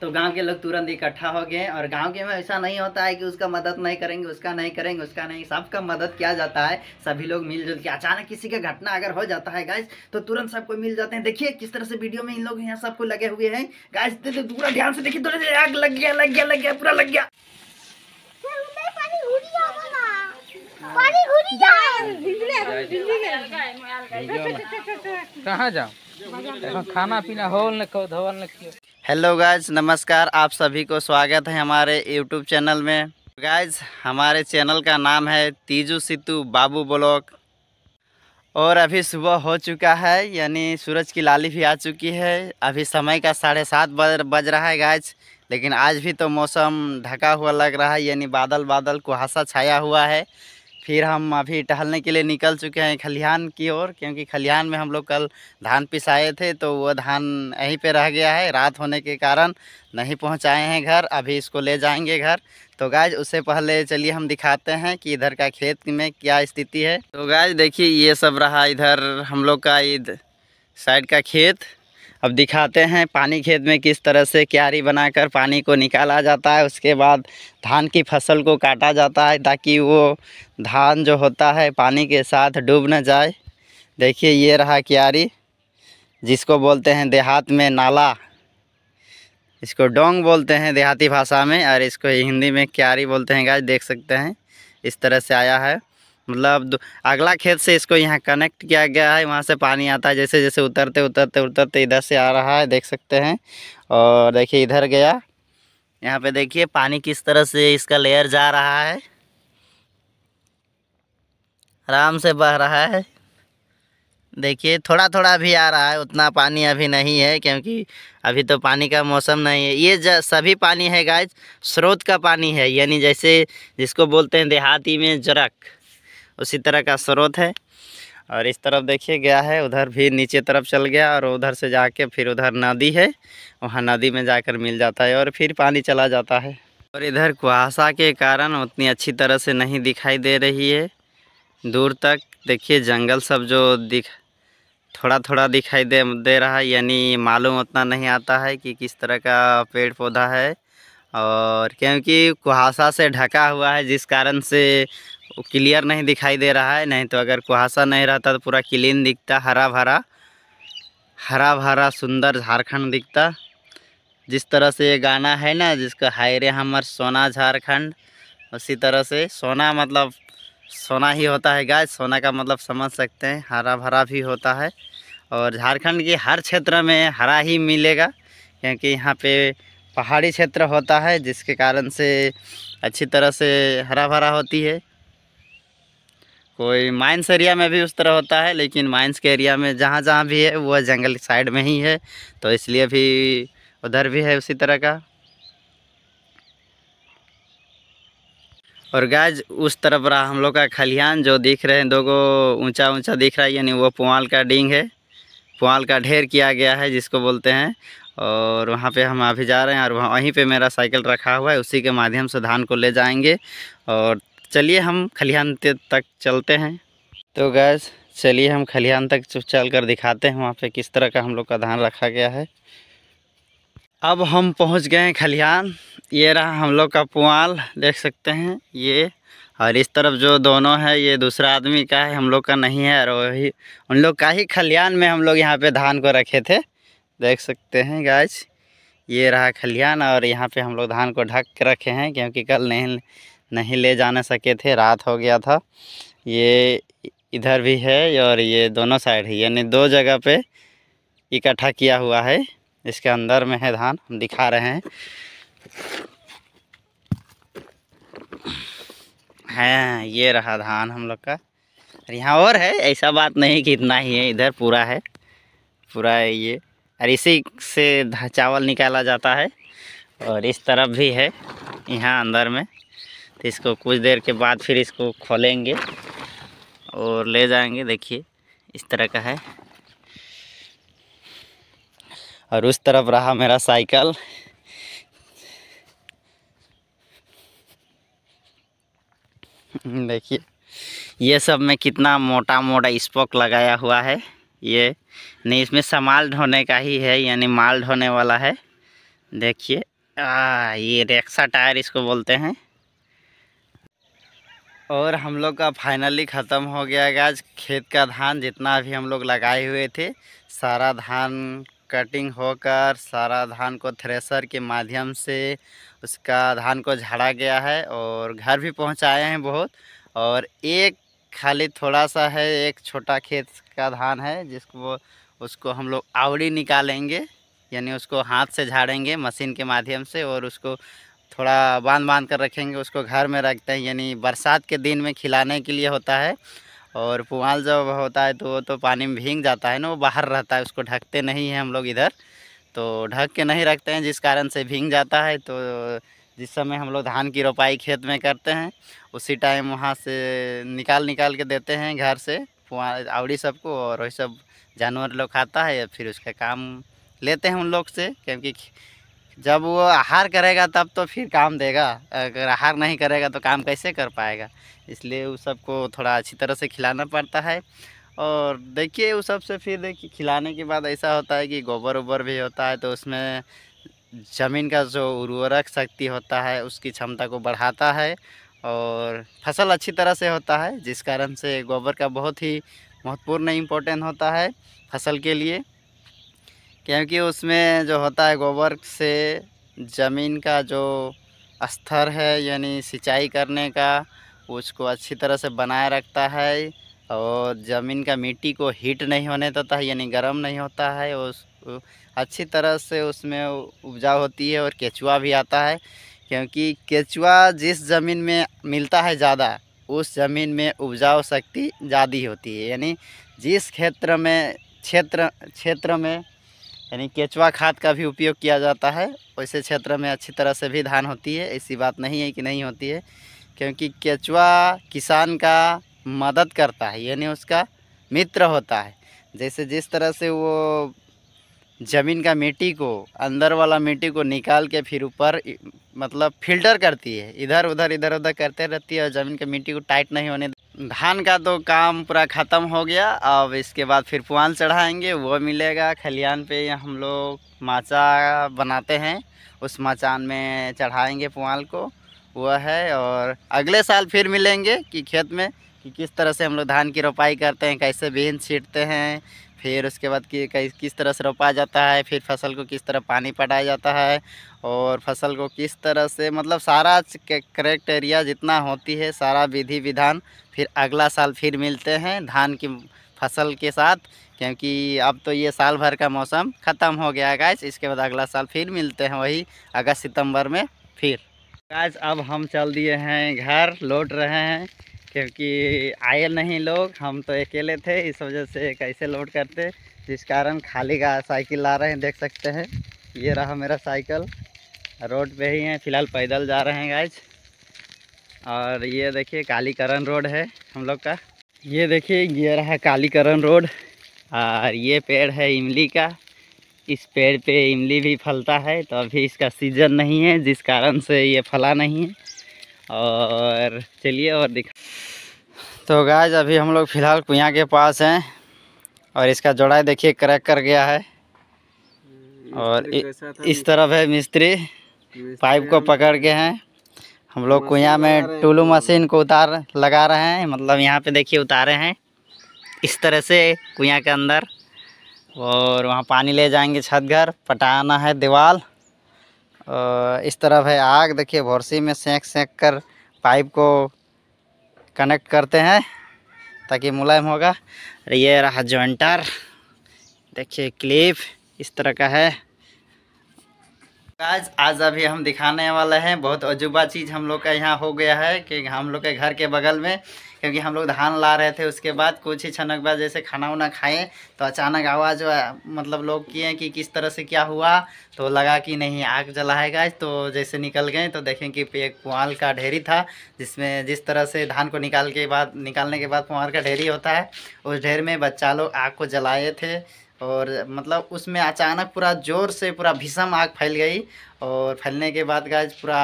तो गांव के लोग तुरंत इकट्ठा हो गए और गांव के में ऐसा नहीं होता है कि उसका मदद नहीं करेंगे उसका नहीं करेंगे उसका नहीं सबका मदद किया जाता है सभी लोग मिलजुल के अचानक किसी का घटना अगर हो जाता है गाइस तो तुरंत सबको मिल जाते हैं देखिए किस तरह से वीडियो में इन लोग यहाँ सबको लगे हुए हैं गाइस पूरा ध्यान से देखिए थोड़ा आग लग गया लग गया लग गया पूरा लग गया कहाँ जाओ खाना पीना होल ने धोल ने हेलो गाइज नमस्कार आप सभी को स्वागत है हमारे यूट्यूब चैनल में गाइज हमारे चैनल का नाम है तीजू सितु बाबू ब्लॉक और अभी सुबह हो चुका है यानी सूरज की लाली भी आ चुकी है अभी समय का साढ़े सात बज बज रहा है गाइज लेकिन आज भी तो मौसम ढका हुआ लग रहा है यानी बादल बादल कुहासा छाया हुआ है फिर हम अभी टहलने के लिए निकल चुके हैं खलिहान की ओर क्योंकि खलिहान में हम लोग कल धान पिसाए थे तो वो धान यहीं पे रह गया है रात होने के कारण नहीं पहुंचाए हैं घर अभी इसको ले जाएंगे घर तो गाज उससे पहले चलिए हम दिखाते हैं कि इधर का खेत में क्या स्थिति है तो गाज देखिए ये सब रहा इधर हम लोग का साइड का खेत अब दिखाते हैं पानी खेत में किस तरह से क्यारी बनाकर पानी को निकाला जाता है उसके बाद धान की फसल को काटा जाता है ताकि वो धान जो होता है पानी के साथ डूब न जाए देखिए ये रहा क्यारी जिसको बोलते हैं देहात में नाला इसको डोंग बोलते हैं देहाती भाषा में और इसको हिंदी में क्यारी बोलते हैं गाय देख सकते हैं इस तरह से आया है मतलब अगला खेत से इसको यहाँ कनेक्ट किया गया है वहाँ से पानी आता है जैसे जैसे उतरते उतरते उतरते इधर से आ रहा है देख सकते हैं और देखिए इधर गया यहाँ पे देखिए पानी किस तरह से इसका लेयर जा रहा है आराम से बह रहा है देखिए थोड़ा थोड़ा भी आ रहा है उतना पानी अभी नहीं है क्योंकि अभी तो पानी का मौसम नहीं है ये सभी पानी है गाय स्रोत का पानी है यानी जैसे जिसको बोलते हैं देहाती में जरक उसी तरह का स्रोत है और इस तरफ देखिए गया है उधर भी नीचे तरफ चल गया और उधर से जाके फिर उधर नदी है वहाँ नदी में जाकर मिल जाता है और फिर पानी चला जाता है और इधर कुहासा के कारण उतनी अच्छी तरह से नहीं दिखाई दे रही है दूर तक देखिए जंगल सब जो दिख थोड़ा थोड़ा दिखाई दे दे रहा है यानी मालूम उतना नहीं आता है कि किस तरह का पेड़ पौधा है और क्योंकि कुहासा से ढका हुआ है जिस कारण से वो क्लियर नहीं दिखाई दे रहा है नहीं तो अगर कुहासा नहीं रहता तो पूरा क्लीन दिखता हरा भरा हरा भरा सुंदर झारखंड दिखता जिस तरह से ये गाना है ना जिसका हाय रे हमर सोना झारखंड उसी तरह से सोना मतलब सोना ही होता है गाय सोना का मतलब समझ सकते हैं हरा भरा भी होता है और झारखंड के हर क्षेत्र में हरा ही मिलेगा क्योंकि यहाँ पे पहाड़ी क्षेत्र होता है जिसके कारण से अच्छी तरह से हरा भरा होती है कोई माइंस एरिया में भी उस तरह होता है लेकिन माइंस के एरिया में जहाँ जहाँ भी है वह जंगल साइड में ही है तो इसलिए भी उधर भी है उसी तरह का और गाज उस तरफ रहा हम लोग का खलिहान जो दिख रहे हैं दो को ऊँचा ऊँचा दिख रहा है यानी वो पुआल का डींग है पुआल का ढेर किया गया है जिसको बोलते हैं और वहाँ पे हम अभी जा रहे हैं और वहाँ वहीं पे मेरा साइकिल रखा हुआ है उसी के माध्यम से धान को ले जाएंगे और तो चलिए हम खलिहान तक चलते हैं तो गैस चलिए हम खलिहान तक चल कर दिखाते हैं वहाँ पे किस तरह का हम लोग का धान रखा गया है अब हम पहुँच गए हैं खलिहान ये रहा हम लोग का पुआल देख सकते हैं ये और इस तरफ जो दोनों है ये दूसरा आदमी का है हम लोग का नहीं है और वही उन लोग का ही खलिहान में हम लोग यहाँ पे धान को रखे थे देख सकते हैं गाछ ये रहा खलिहान और यहाँ पे हम लोग धान को ढक के रखे हैं क्योंकि कल नहीं नहीं ले जाने सके थे रात हो गया था ये इधर भी है और ये दोनों साइड है यानी दो जगह पे इकट्ठा किया हुआ है इसके अंदर में है धान हम दिखा रहे हैं है ये रहा धान हम लोग का और यहाँ और है ऐसा बात नहीं कि इतना ही है इधर पूरा है पूरा है ये और इसी से चावल निकाला जाता है और इस तरफ भी है यहाँ अंदर में तो इसको कुछ देर के बाद फिर इसको खोलेंगे और ले जाएंगे देखिए इस तरह का है और उस तरफ रहा मेरा साइकिल देखिए ये सब में कितना मोटा मोटा स्पोक लगाया हुआ है ये नहीं इसमें सामान ढोने का ही है यानी माल ढोने वाला है देखिए ये रेक्सा टायर इसको बोलते हैं और हम लोग का फाइनली ख़त्म हो गया गाज खेत का धान जितना भी हम लोग लगाए हुए थे सारा धान कटिंग होकर सारा धान को थ्रेसर के माध्यम से उसका धान को झाड़ा गया है और घर भी पहुंचाए हैं बहुत और एक खाली थोड़ा सा है एक छोटा खेत का धान है जिसको उसको हम लोग आवड़ी निकालेंगे यानी उसको हाथ से झाड़ेंगे मशीन के माध्यम से और उसको थोड़ा बांध बांध कर रखेंगे उसको घर में रखते हैं यानी बरसात के दिन में खिलाने के लिए होता है और पुआल जब होता है तो वो तो पानी में भींग जाता है ना वो बाहर रहता है उसको ढकते नहीं हैं हम लोग इधर तो ढक के नहीं रखते हैं जिस कारण से भींग जाता है तो जिस समय हम लोग धान की रोपाई खेत में करते हैं उसी टाइम वहाँ से निकाल निकाल के देते हैं घर से पुआल आवड़ी सबको और वही सब जानवर लोग खाता है फिर उसका काम लेते हैं उन लोग से क्योंकि जब वो आहार करेगा तब तो फिर काम देगा अगर आहार नहीं करेगा तो काम कैसे कर पाएगा इसलिए उस सबको थोड़ा अच्छी तरह से खिलाना पड़ता है और देखिए उस सबसे फिर देखिए खिलाने के बाद ऐसा होता है कि गोबर उबर भी होता है तो उसमें ज़मीन का जो उर्वरक शक्ति होता है उसकी क्षमता को बढ़ाता है और फसल अच्छी तरह से होता है जिस कारण से गोबर का बहुत ही महत्वपूर्ण इम्पोर्टेंट होता है फसल के लिए क्योंकि उसमें जो होता है गोबर से ज़मीन का जो स्तर है यानी सिंचाई करने का उसको अच्छी तरह से बनाए रखता है और ज़मीन का मिट्टी को हीट नहीं होने देता है यानी गर्म नहीं होता है उस अच्छी तरह से उसमें उपजा होती है और केचुआ भी आता है क्योंकि केचुआ जिस ज़मीन में मिलता है ज़्यादा उस ज़मीन में उपजाऊ शक्ति ज़्यादा होती है यानी जिस क्षेत्र में क्षेत्र क्षेत्र में यानी केचुआ खाद का भी उपयोग किया जाता है वैसे क्षेत्र में अच्छी तरह से भी धान होती है ऐसी बात नहीं है कि नहीं होती है क्योंकि केचुआ किसान का मदद करता है यानी उसका मित्र होता है जैसे जिस तरह से वो ज़मीन का मिट्टी को अंदर वाला मिट्टी को निकाल के फिर ऊपर मतलब फिल्टर करती है इधर उधर इधर उधर करते रहती है और ज़मीन के मिट्टी को टाइट नहीं होने धान का तो काम पूरा ख़त्म हो गया अब इसके बाद फिर पुआन चढ़ाएंगे वो मिलेगा खलियान पे हम लोग माचा बनाते हैं उस मचान में चढ़ाएंगे पुआल को वह है और अगले साल फिर मिलेंगे कि खेत में कि किस तरह से हम लोग धान की रोपाई करते हैं कैसे बीन छीटते हैं फिर उसके बाद कि किस तरह से रोपा जाता है फिर फसल को किस तरह पानी पटाया जाता है और फसल को किस तरह से मतलब सारा क्राइटेरिया जितना होती है सारा विधि विधान फिर अगला साल फिर मिलते हैं धान की फसल के साथ क्योंकि अब तो ये साल भर का मौसम ख़त्म हो गया गैस इसके बाद अगला साल फिर मिलते हैं वही अगस्त सितंबर में फिर गैस अब हम चल दिए हैं घर लौट रहे हैं क्योंकि आए नहीं लोग हम तो अकेले थे इस वजह से कैसे लोड करते जिस कारण खाली का साइकिल ला रहे हैं देख सकते हैं ये रहा मेरा साइकिल रोड पे ही है फिलहाल पैदल जा रहे हैं गाइज और ये देखिए कालीकरण रोड है हम लोग का ये देखिए ये रहा कालीकरण रोड और ये पेड़ है इमली का इस पेड़ पे इमली भी फलता है तो अभी इसका सीज़न नहीं है जिस कारण से ये फला नहीं है और चलिए और दिखा तो गाय अभी हम लोग फ़िलहाल कुया के पास हैं और इसका जोड़ा देखिए क्रैक कर गया है और इस तरफ है मिस्त्री पाइप को पकड़ के हैं हम लोग कुया में टूलू मशीन को उतार लगा रहे हैं मतलब यहाँ पे देखिए उतारे हैं इस तरह से कुया के अंदर और वहाँ पानी ले जाएंगे छत घर पटाना है दीवार और इस तरफ है आग देखिए भोरसी में सेंक सेंक कर पाइप को कनेक्ट करते हैं ताकि मुलायम होगा ये रहा जॉइंटर देखिए क्लिप इस तरह का है आज आज अभी हम दिखाने वाले हैं बहुत अजूबा चीज़ हम लोग का यहाँ हो गया है कि हम लोग के घर के बगल में क्योंकि हम लोग धान ला रहे थे उसके बाद कुछ ही क्षण के बाद जैसे खाना उना खाएं तो अचानक आवाज़ मतलब लोग किए कि किस तरह से क्या हुआ तो लगा कि नहीं आग जलाएगा तो जैसे निकल गए तो देखें कि एक पुआल का ढेरी था जिसमें जिस तरह से धान को निकाल के बाद निकालने के बाद पुआल का ढेरी होता है उस ढेर में बच्चा लोग आग को जलाए थे और मतलब उसमें अचानक पूरा ज़ोर से पूरा भीषम आग फैल गई और फैलने के बाद गाय पूरा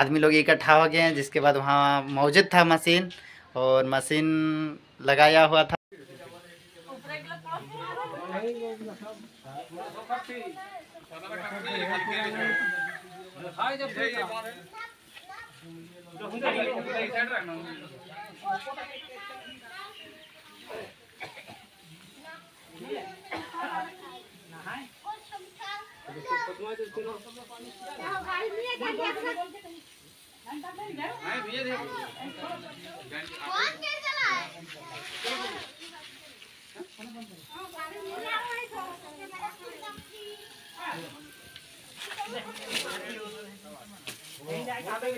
आदमी लोग इकट्ठा हो गए जिसके बाद वहाँ मौजूद था मशीन और मशीन लगाया हुआ था तो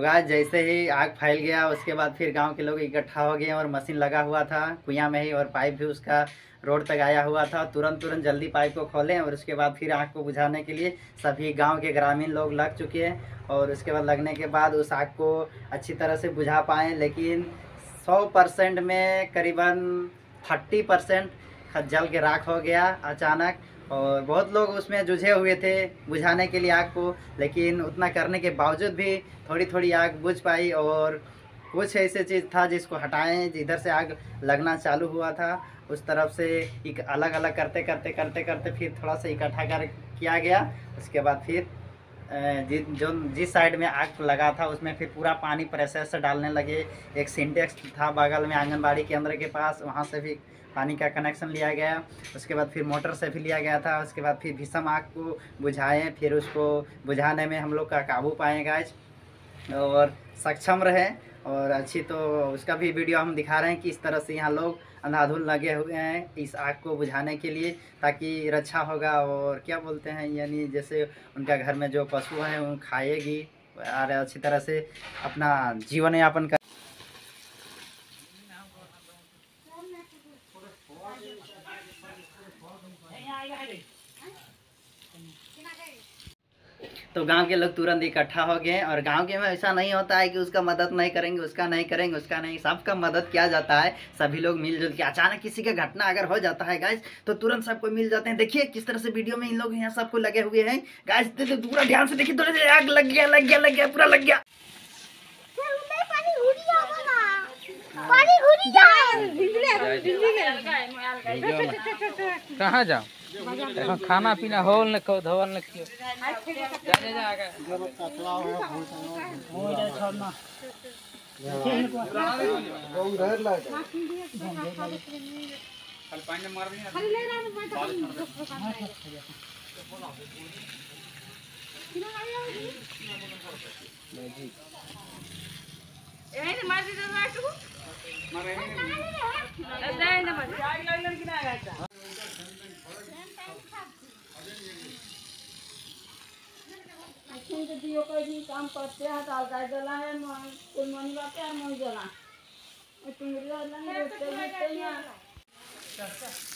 गाय जैसे ही आग फैल गया उसके बाद फिर गांव के लोग इकट्ठा हो गए और मशीन लगा हुआ था कुया में ही और पाइप भी उसका रोड तक आया हुआ था तुरंत तुरंत जल्दी पाइप को खोलें और उसके बाद फिर आग को बुझाने के लिए सभी गांव के ग्रामीण लोग लग चुके हैं और उसके बाद लगने के बाद उस आग को अच्छी तरह से बुझा पाएँ लेकिन सौ परसेंट में करीबन थर्टी परसेंट जल के राख हो गया अचानक और बहुत लोग उसमें जुझे हुए थे बुझाने के लिए आग को लेकिन उतना करने के बावजूद भी थोड़ी थोड़ी आग बुझ पाई और कुछ ऐसे चीज़ था जिसको हटाएं जिधर से आग लगना चालू हुआ था उस तरफ से एक अलग अलग करते करते करते करते फिर थोड़ा सा इकट्ठा कर किया गया उसके बाद फिर जो जिस साइड में आग लगा था उसमें फिर पूरा पानी प्रेशर से डालने लगे एक सिंटेक्स था बगल में आंगनबाड़ी केंद्र के पास वहाँ से भी पानी का कनेक्शन लिया गया उसके बाद फिर मोटर से भी लिया गया था उसके बाद फिर भीषम आग को बुझाएँ फिर उसको बुझाने में हम लोग का काबू पाएँ गाज और सक्षम रहे और अच्छी तो उसका भी वीडियो हम दिखा रहे हैं कि इस तरह से यहाँ लोग અને અધુલ લાગે હુએ હે ટીસ આક કો બુજાને કે લિયે તાકી રછા હોગા ઓર ક્યા બોલતે હે યની જસે ઉનકા ઘર મે જો પશુ હૈ ઉન ખાયેગી આ રહે અચ્છી તરહ સે અપના જીવન યાન तो गांव के लोग तुरंत इकट्ठा हो गए और गांव के में ऐसा नहीं होता है कि उसका मदद नहीं करेंगे उसका नहीं करेंगे उसका नहीं सबका मदद किया जाता है सभी लोग मिलजुल के अचानक किसी का घटना अगर हो जाता है गाइज तो तुरंत सबको मिल जाते हैं देखिए किस तरह से वीडियो में इन लोग यहाँ सबको लगे हुए हैं गाइज पूरा ध्यान से देखिए थोड़ा आग लग गया लग गया लग गया पूरा लग गया कहाँ जाओ देखो खाना पीना होल ने को धोवल ने कियो जाने जा आगे कतला हो हो जा छोड़ना गोंग पानी में मार खाली ले रहा हूं मैं ए मार दे मार मार तो दियो कहीं काम करते हैं तो अलगाई दला है कुल मनी बाटे और मोई दला तुम रोते हैं